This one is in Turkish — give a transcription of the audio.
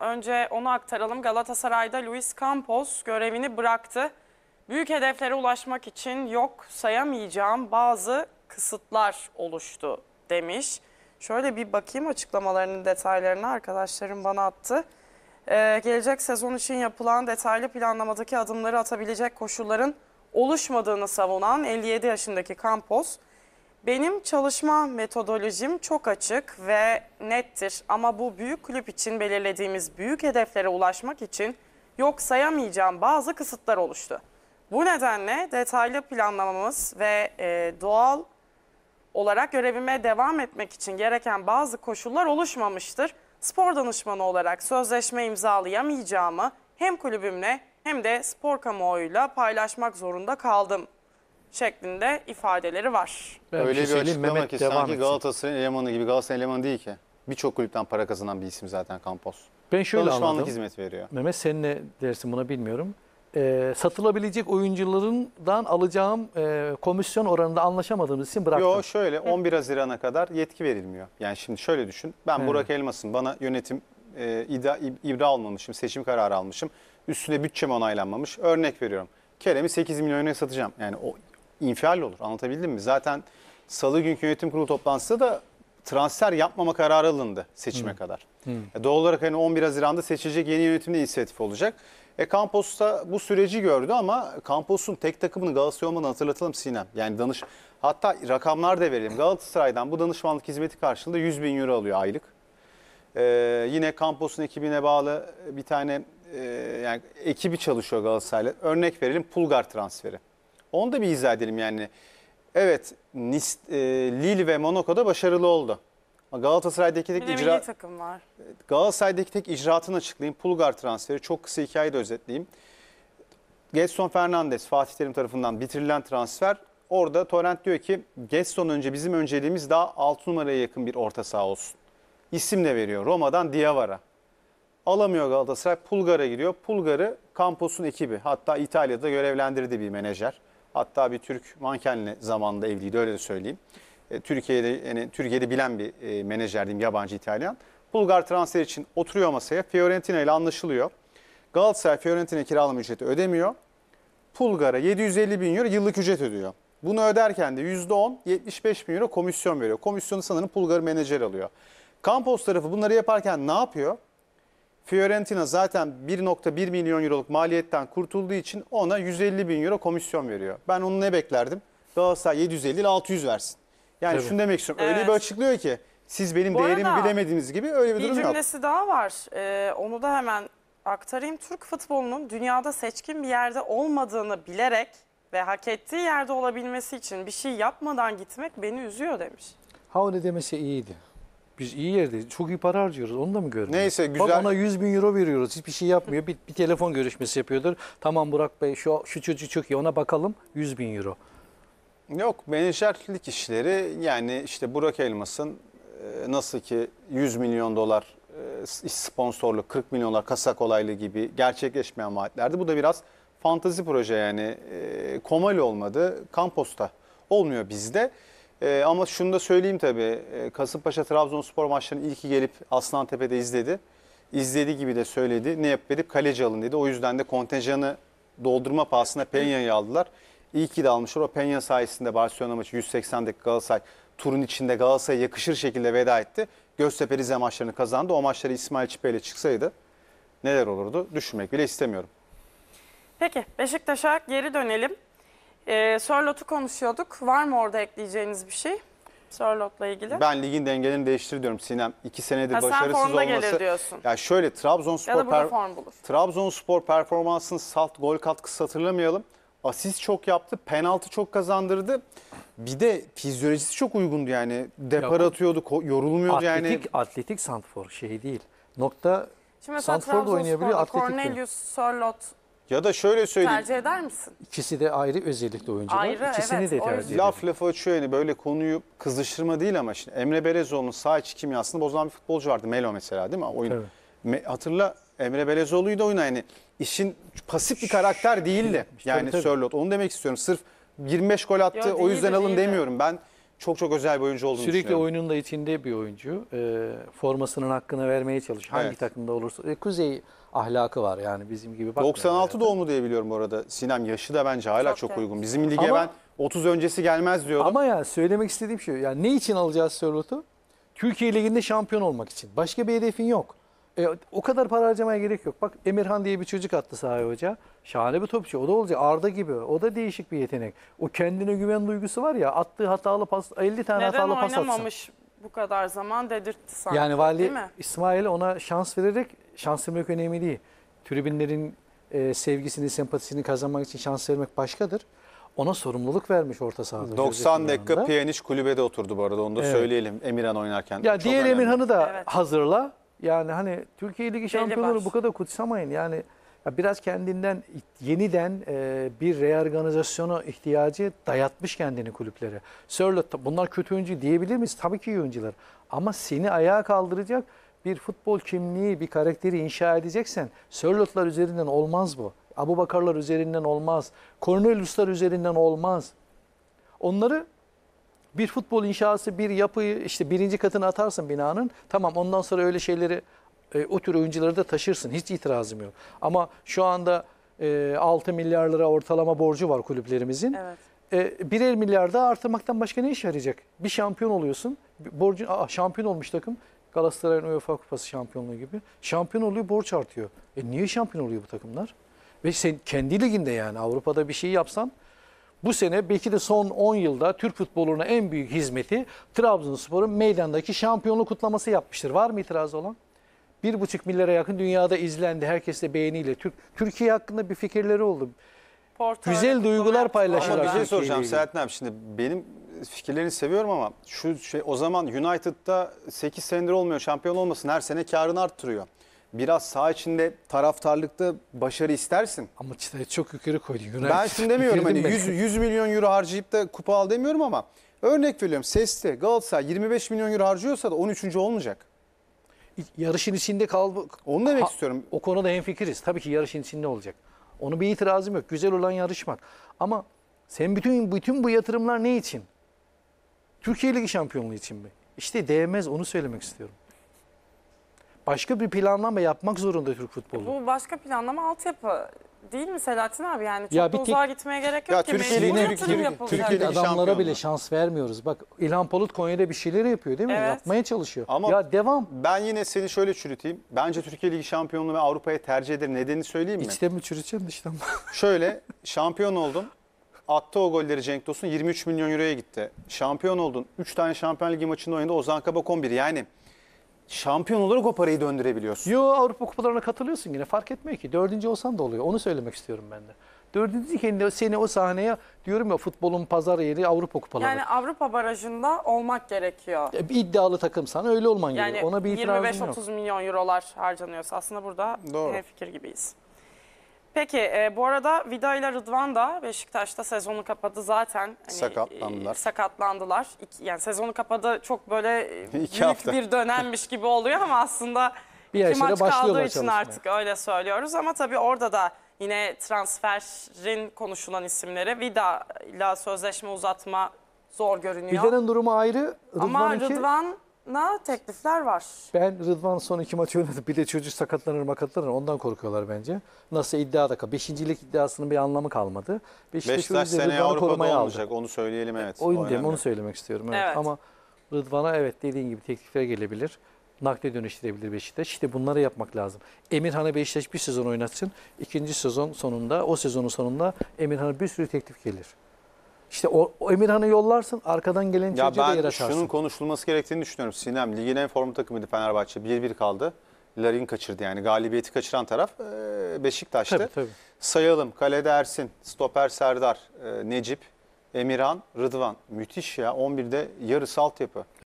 Önce onu aktaralım. Galatasaray'da Luis Campos görevini bıraktı. Büyük hedeflere ulaşmak için yok sayamayacağım bazı kısıtlar oluştu demiş. Şöyle bir bakayım açıklamalarının detaylarını arkadaşlarım bana attı. Ee, gelecek sezon için yapılan detaylı planlamadaki adımları atabilecek koşulların oluşmadığını savunan 57 yaşındaki Campos... Benim çalışma metodolojim çok açık ve nettir ama bu büyük kulüp için belirlediğimiz büyük hedeflere ulaşmak için yok sayamayacağım bazı kısıtlar oluştu. Bu nedenle detaylı planlamamız ve e, doğal olarak görevime devam etmek için gereken bazı koşullar oluşmamıştır. Spor danışmanı olarak sözleşme imzalayamayacağımı hem kulübümle hem de spor kamuoyuyla paylaşmak zorunda kaldım şeklinde ifadeleri var. Ben Öyle bir şey açıklama Mehmet ki devam sanki Galatasaray'ın elemanı gibi Galatasaray elemanı değil ki. Birçok kulüpten para kazanan bir isim zaten Campos. Ben şöyle Danışmanlık anladım. hizmet veriyor. Mehmet sen ne dersin buna bilmiyorum. Ee, satılabilecek oyuncularından alacağım e, komisyon oranında anlaşamadığımız için bıraktım. Yo şöyle 11 Haziran'a kadar yetki verilmiyor. Yani şimdi şöyle düşün. Ben Burak Elmas'ın Bana yönetim e, ida, ibra almamışım, seçim kararı almışım. Üstüne bütçem onaylanmamış. Örnek veriyorum. Kerem'i 8 milyon euroya satacağım. Yani o infial olur. Anlatabildim mi? Zaten salı günkü yönetim kurulu toplantısı da transfer yapmama kararı alındı seçime hmm. kadar. Hmm. Doğal olarak hani 11 Haziran'da seçilecek yeni yönetimde inisiyatif olacak. E Campos da bu süreci gördü ama Campos'un tek takımını Galatasaray olmadığını hatırlatalım Sinem. Yani danış hatta rakamlar da verelim. Galatasaray'dan bu danışmanlık hizmeti karşılığında 100 bin euro alıyor aylık. Ee, yine Campos'un ekibine bağlı bir tane e, yani ekibi çalışıyor Galatasaray'la. Örnek verelim Pulgar transferi. Onu da bir izah edelim yani. Evet Nis, e, Lille ve Monaco'da başarılı oldu. Galatasaray'daki tek icra... takım var. Galatasaray'daki tek icraatını açıklayayım. Pulgar transferi çok kısa hikayeyi de özetleyeyim. Getson Fernandes Fatih Terim tarafından bitirilen transfer. Orada Torrent diyor ki Getson önce bizim önceliğimiz daha 6 numaraya yakın bir orta saha olsun. İsim de veriyor Roma'dan Diavara Alamıyor Galatasaray Pulgar'a gidiyor. Pulgar'ı Campos'un ekibi hatta İtalya'da görevlendirdiği bir menajer. Hatta bir Türk mankenle zamanında evliydi öyle de söyleyeyim. E, Türkiye'de yani Türkiye'de bilen bir e, menajerdim yabancı İtalyan. Bulgar transfer için oturuyor masaya. Fiorentina ile anlaşılıyor. Galatasaray Fiorentina kiralama ücreti ödemiyor. Bulgara 750 bin euro yıllık ücret ödüyor. Bunu öderken de %10 75 bin euro komisyon veriyor. Komisyonu sanırım Bulgar menajer alıyor. Campos tarafı bunları yaparken ne yapıyor? Fiorentina zaten 1.1 milyon euroluk maliyetten kurtulduğu için ona 150 bin euro komisyon veriyor. Ben onu ne beklerdim? Galatasaray 750 ile 600 versin. Yani Tabii. şunu demek istiyorum. Evet. Öyle bir açıklıyor ki siz benim Bu değerimi bilemediğiniz gibi öyle bir, bir durum yok. Bir cümlesi daha var. Ee, onu da hemen aktarayım. Türk futbolunun dünyada seçkin bir yerde olmadığını bilerek ve hak ettiği yerde olabilmesi için bir şey yapmadan gitmek beni üzüyor demiş. Ha o onu demesi iyiydi. Biz iyi yerdeyiz. Çok iyi para harcıyoruz. Onu da mı görmüyoruz? Neyse güzel. Bak ona 100 bin euro veriyoruz. Hiçbir şey yapmıyor. Bir, bir telefon görüşmesi yapıyordur. Tamam Burak Bey şu, şu çocuğu çok iyi ona bakalım. 100 bin euro. Yok menajerlik işleri yani işte Burak Elmas'ın e, nasıl ki 100 milyon dolar e, sponsorlu, sponsorluk 40 milyon dolar kasa kolaylığı gibi gerçekleşmeyen vaatlerdi. Bu da biraz fantazi proje yani e, komal olmadı Kampos'ta olmuyor bizde. E, ama şunu da söyleyeyim tabii. E, Kasımpaşa Trabzonspor maçlarını ilki gelip Aslantepe'de izledi. İzlediği gibi de söyledi. Ne yapıp edip kaleci alın dedi. O yüzden de kontenjanı doldurma pahasına Penya'yı aldılar. İyi ki de almışlar. O Penya sayesinde Barcelona maçı 180 dakika Galatasaray turun içinde Galatasaray'a yakışır şekilde veda etti. Göztepe Rize maçlarını kazandı. O maçları İsmail Çipe ile çıksaydı neler olurdu düşünmek bile istemiyorum. Peki Beşiktaş'a geri dönelim. Ee, Sörlot'u konuşuyorduk. Var mı orada ekleyeceğiniz bir şey? Sörlot'la ilgili. Ben ligin dengelerini değiştiriyorum Sinem. İki senedir ha, sen başarısız formda gelir diyorsun. Ya şöyle Trabzonspor Ya da form bulur. Trabzonspor performansını salt gol katkısı hatırlamayalım. Asist çok yaptı, penaltı çok kazandırdı. Bir de fizyolojisi çok uygundu yani. Depar Ya, atıyordu, yorulmuyordu atletik, yani. atletik Atletik santfor şey değil. Nokta Şimdi mesela da oynayabiliyor. Atletik de. Cornelius, Sörlot ya da şöyle söyleyeyim. Tercih eder misin? İkisi de ayrı özellikle oyuncular. Ayrı, İkisini evet, de tercih ederim. Laf lafa açıyor yani böyle konuyu kızıştırma değil ama şimdi Emre Belezoğlu'nun sağ içi kimyasını bozan bir futbolcu vardı. Melo mesela değil mi? Oyun. Tabii. hatırla Emre Belezoğlu'yu da oyna yani. işin pasif bir karakter değildi. yani tabii, Sörlot. Onu demek istiyorum. Sırf 25 gol attı Yo, o yüzden alın demiyorum. Ben çok çok özel bir oyuncu olduğunu Sürekli düşünüyorum. oyunun da içinde bir oyuncu. E, formasının hakkını vermeye çalışıyor. Evet. Hangi takımda olursa. E, kuzey ahlakı var yani bizim gibi. 96 yani. doğumlu diye biliyorum orada Sinem yaşı da bence hala çok, çok uygun. Bizim lige ama, ben 30 öncesi gelmez diyordum. Ama ya söylemek istediğim şey. Yani ne için alacağız Sörlot'u? Türkiye Ligi'nde şampiyon olmak için. Başka bir hedefin yok. E, o kadar para harcamaya gerek yok. Bak Emirhan diye bir çocuk attı sahaya hoca. Şahane bir topçu. O da olacak. Arda gibi. O da değişik bir yetenek. O kendine güven duygusu var ya. Attığı hatalı pas, 50 tane Neden hatalı pas atsın. Neden oynamamış bu kadar zaman dedirtti sanki yani vali, İsmail ona şans vererek şans vermek önemli değil. Tribünlerin e, sevgisini, sempatisini kazanmak için şans vermek başkadır. Ona sorumluluk vermiş orta sahada. 90 dakika Pjanic kulübede oturdu bu arada onu da evet. söyleyelim Emirhan oynarken. Ya diğer Emirhan'ı da evet. hazırla. Yani hani Türkiye Ligi şampiyonunu bu kadar kutsamayın. Yani ya biraz kendinden yeniden e, bir reorganizasyona ihtiyacı dayatmış kendini kulüplere. Sörlot bunlar kötü oyuncu diyebilir miyiz? Tabii ki iyi oyuncular. Ama seni ayağa kaldıracak bir futbol kimliği, bir karakteri inşa edeceksen Sörlotlar üzerinden olmaz bu. Abu Bakarlar üzerinden olmaz. Cornelius'lar üzerinden olmaz. Onları bir futbol inşası, bir yapıyı işte birinci katını atarsın binanın. Tamam ondan sonra öyle şeyleri e, o tür oyuncuları da taşırsın. Hiç itirazım yok. Ama şu anda e, 6 milyar lira ortalama borcu var kulüplerimizin. Evet. E, birer milyar daha artırmaktan başka ne işe yarayacak? Bir şampiyon oluyorsun. Borcu, aa, şampiyon olmuş takım. Galatasaray'ın UEFA Kupası şampiyonluğu gibi. Şampiyon oluyor borç artıyor. E niye şampiyon oluyor bu takımlar? Ve sen kendi liginde yani Avrupa'da bir şey yapsan bu sene belki de son 10 yılda Türk futboluna en büyük hizmeti Trabzonspor'un meydandaki şampiyonluk kutlaması yapmıştır. Var mı itiraz olan? Bir buçuk milyara yakın dünyada izlendi. herkes de beğeniyle. Türk, Türkiye hakkında bir fikirleri oldu. Portal, Güzel duygular paylaşıldı. Ama bir şey soracağım Selahattin abi. Şimdi benim fikirlerini seviyorum ama şu şey o zaman United'da 8 senedir olmuyor şampiyon olmasın her sene karını arttırıyor biraz saha içinde taraftarlıkta başarı istersin. Ama çıtayı çok yukarı koydu. United. Ben şimdi demiyorum hani 100, 100 milyon euro harcayıp da kupa al demiyorum ama örnek veriyorum Seste Galatasaray 25 milyon euro harcıyorsa da 13. olmayacak. Yarışın içinde kal. Onu demek ha, istiyorum. O konuda hemfikiriz. Tabii ki yarışın içinde olacak. Onu bir itirazım yok. Güzel olan yarışmak. Ama sen bütün bütün bu yatırımlar ne için? Türkiye Ligi şampiyonluğu için mi? İşte değmez onu söylemek istiyorum başka bir planlama yapmak zorunda Türk futbolu. Bu başka planlama altyapı değil mi Selahattin abi? Yani çok Ya bir da tek- gitmeye gerek yok Ya ki. Türkiye'nin- Mecbur yatırım Türkiye'nin- yapılacak. adamlara bile şans vermiyoruz. Bak İlhan Palut Konya'da bir şeyler yapıyor değil mi? Evet. Yapmaya çalışıyor. Ama- ya devam. Ben yine seni şöyle çürüteyim. Bence Türkiye Ligi şampiyonluğu ve Avrupa'ya tercih eder. Nedenini söyleyeyim mi? İçten mi çürüteceksin dıştan mı? Şöyle şampiyon oldun. Attı o golleri Cenk Tosun 23 milyon euroya gitti. Şampiyon oldun. 3 tane Şampiyon Ligi maçında oynadı Ozan Kabak 11. Yani şampiyon olarak o parayı döndürebiliyorsun. Yo Avrupa kupalarına katılıyorsun yine fark etmiyor ki. Dördüncü olsan da oluyor. Onu söylemek istiyorum ben de. Dördüncü kendi hani seni o sahneye diyorum ya futbolun pazar yeri Avrupa kupaları. Yani Avrupa barajında olmak gerekiyor. E, bir iddialı takımsan öyle olman Yani gerekiyor. Ona bir 25-30 milyon eurolar harcanıyorsa aslında burada Doğru. fikir gibiyiz. Peki e, bu arada Vida ile Rıdvan da Beşiktaş'ta sezonu kapadı zaten. Hani, Sakatlandılar. E, sakatlandılar. İki, yani sezonu kapadı çok böyle e, büyük hafta. bir dönemmiş gibi oluyor ama aslında bir iki maç kaldığı için çalışmaya. artık öyle söylüyoruz. Ama tabii orada da yine transferin konuşulan isimleri Vida ile sözleşme uzatma zor görünüyor. Vida'nın durumu ayrı. Rıdvan ama Rıdvan na teklifler var. Ben Rıdvan son iki maçı oynadı. Bir de çocuk sakatlanır makatlanır. Ondan korkuyorlar bence. Nasıl iddia da kal. Beşincilik iddiasının bir anlamı kalmadı. Beşiktaş, Beşiktaş seneye Avrupa'da olmayacak. Aldı. Onu söyleyelim evet. O yüzden onu söylemek istiyorum. Evet. evet. Ama Rıdvan'a evet dediğin gibi teklifler gelebilir. Nakle dönüştürebilir Beşiktaş. İşte bunları yapmak lazım. Emirhan'a Beşiktaş bir sezon oynatsın. ikinci sezon sonunda, o sezonun sonunda Emirhan'a bir sürü teklif gelir. İşte o, o Emirhan'ı yollarsın arkadan gelen çocuğa da yer Ya ben şunun konuşulması gerektiğini düşünüyorum. Sinem ligin en formlu takımıydı Fenerbahçe. 1-1 kaldı. Larin kaçırdı yani. Galibiyeti kaçıran taraf e, Beşiktaş'tı. Tabii, tabii. Sayalım. Kalede Ersin, Stoper Serdar, e, Necip, Emirhan, Rıdvan. Müthiş ya. 11'de yarısı altyapı.